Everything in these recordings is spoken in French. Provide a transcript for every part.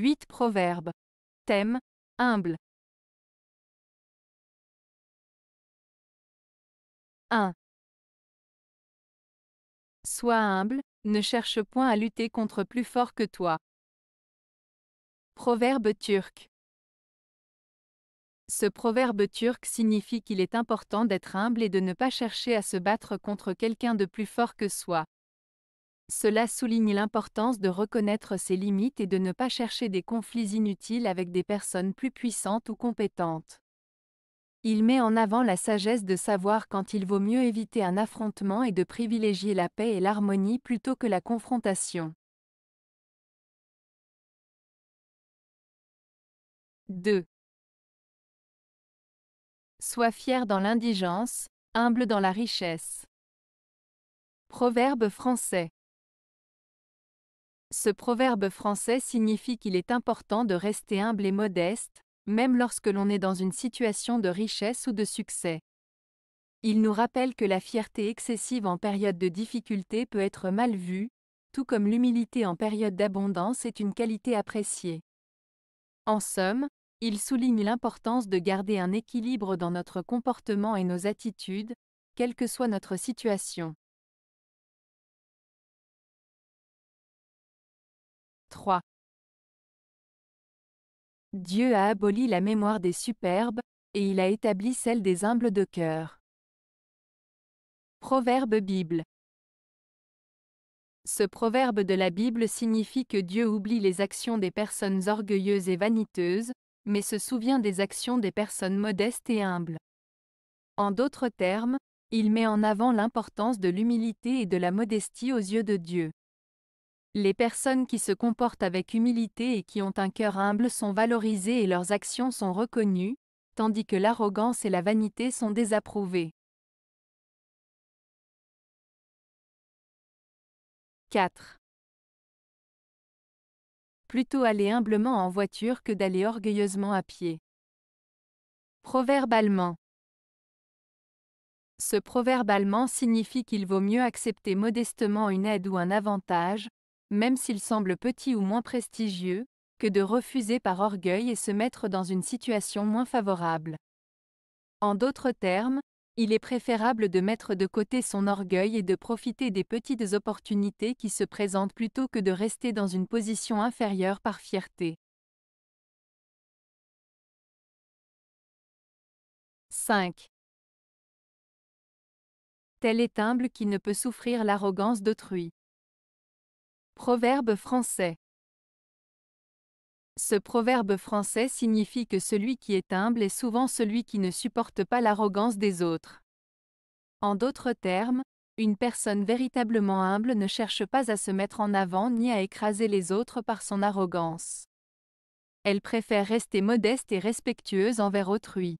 8 Proverbes. Thème Humble. 1. Sois humble, ne cherche point à lutter contre plus fort que toi. Proverbe turc. Ce proverbe turc signifie qu'il est important d'être humble et de ne pas chercher à se battre contre quelqu'un de plus fort que soi. Cela souligne l'importance de reconnaître ses limites et de ne pas chercher des conflits inutiles avec des personnes plus puissantes ou compétentes. Il met en avant la sagesse de savoir quand il vaut mieux éviter un affrontement et de privilégier la paix et l'harmonie plutôt que la confrontation. 2. Sois fier dans l'indigence, humble dans la richesse. Proverbe français. Ce proverbe français signifie qu'il est important de rester humble et modeste, même lorsque l'on est dans une situation de richesse ou de succès. Il nous rappelle que la fierté excessive en période de difficulté peut être mal vue, tout comme l'humilité en période d'abondance est une qualité appréciée. En somme, il souligne l'importance de garder un équilibre dans notre comportement et nos attitudes, quelle que soit notre situation. 3. Dieu a aboli la mémoire des superbes, et il a établi celle des humbles de cœur. Proverbe Bible Ce proverbe de la Bible signifie que Dieu oublie les actions des personnes orgueilleuses et vaniteuses, mais se souvient des actions des personnes modestes et humbles. En d'autres termes, il met en avant l'importance de l'humilité et de la modestie aux yeux de Dieu. Les personnes qui se comportent avec humilité et qui ont un cœur humble sont valorisées et leurs actions sont reconnues, tandis que l'arrogance et la vanité sont désapprouvées. 4. Plutôt aller humblement en voiture que d'aller orgueilleusement à pied. Proverbe allemand. Ce proverbe allemand signifie qu'il vaut mieux accepter modestement une aide ou un avantage, même s'il semble petit ou moins prestigieux, que de refuser par orgueil et se mettre dans une situation moins favorable. En d'autres termes, il est préférable de mettre de côté son orgueil et de profiter des petites opportunités qui se présentent plutôt que de rester dans une position inférieure par fierté. 5. Tel est humble qui ne peut souffrir l'arrogance d'autrui. Proverbe français. Ce proverbe français signifie que celui qui est humble est souvent celui qui ne supporte pas l'arrogance des autres. En d'autres termes, une personne véritablement humble ne cherche pas à se mettre en avant ni à écraser les autres par son arrogance. Elle préfère rester modeste et respectueuse envers autrui.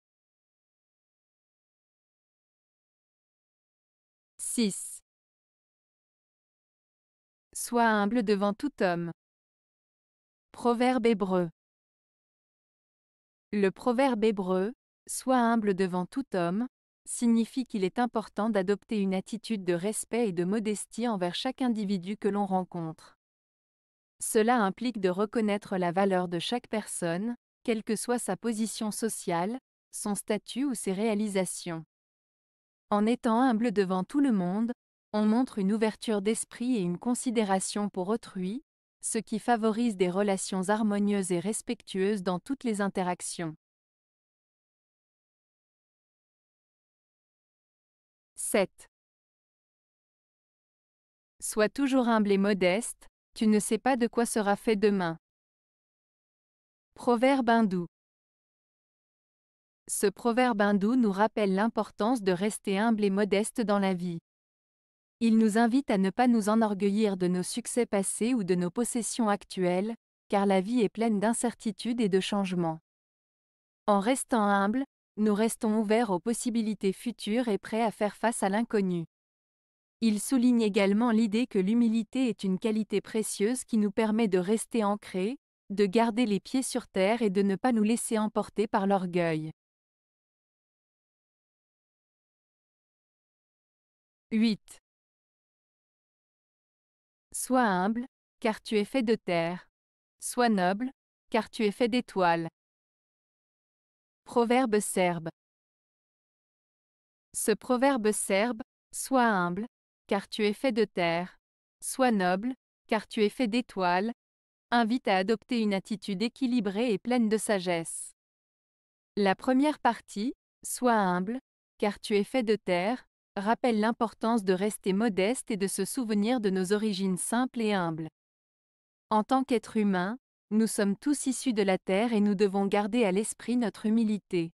6. Sois humble devant tout homme. Proverbe hébreu. Le proverbe hébreu, Sois humble devant tout homme, signifie qu'il est important d'adopter une attitude de respect et de modestie envers chaque individu que l'on rencontre. Cela implique de reconnaître la valeur de chaque personne, quelle que soit sa position sociale, son statut ou ses réalisations. En étant humble devant tout le monde, on montre une ouverture d'esprit et une considération pour autrui, ce qui favorise des relations harmonieuses et respectueuses dans toutes les interactions. 7. Sois toujours humble et modeste, tu ne sais pas de quoi sera fait demain. Proverbe hindou. Ce proverbe hindou nous rappelle l'importance de rester humble et modeste dans la vie. Il nous invite à ne pas nous enorgueillir de nos succès passés ou de nos possessions actuelles, car la vie est pleine d'incertitudes et de changements. En restant humbles, nous restons ouverts aux possibilités futures et prêts à faire face à l'inconnu. Il souligne également l'idée que l'humilité est une qualité précieuse qui nous permet de rester ancrés, de garder les pieds sur terre et de ne pas nous laisser emporter par l'orgueil. 8. Sois humble, car tu es fait de terre. Sois noble, car tu es fait d'étoiles. Proverbe serbe. Ce proverbe serbe, Sois humble, car tu es fait de terre. Sois noble, car tu es fait d'étoiles, invite à adopter une attitude équilibrée et pleine de sagesse. La première partie, Sois humble, car tu es fait de terre, rappelle l'importance de rester modeste et de se souvenir de nos origines simples et humbles. En tant qu'êtres humains, nous sommes tous issus de la terre et nous devons garder à l'esprit notre humilité.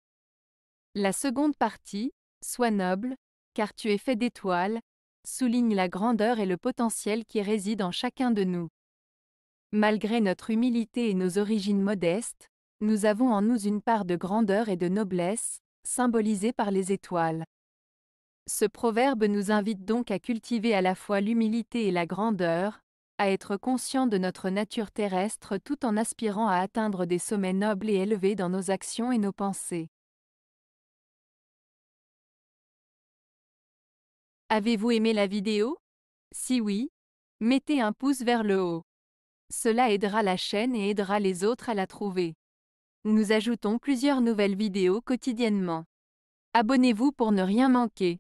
La seconde partie, Sois noble, car tu es fait d'étoiles, souligne la grandeur et le potentiel qui réside en chacun de nous. Malgré notre humilité et nos origines modestes, nous avons en nous une part de grandeur et de noblesse, symbolisée par les étoiles. Ce proverbe nous invite donc à cultiver à la fois l'humilité et la grandeur, à être conscient de notre nature terrestre tout en aspirant à atteindre des sommets nobles et élevés dans nos actions et nos pensées. Avez-vous aimé la vidéo Si oui, mettez un pouce vers le haut. Cela aidera la chaîne et aidera les autres à la trouver. Nous ajoutons plusieurs nouvelles vidéos quotidiennement. Abonnez-vous pour ne rien manquer.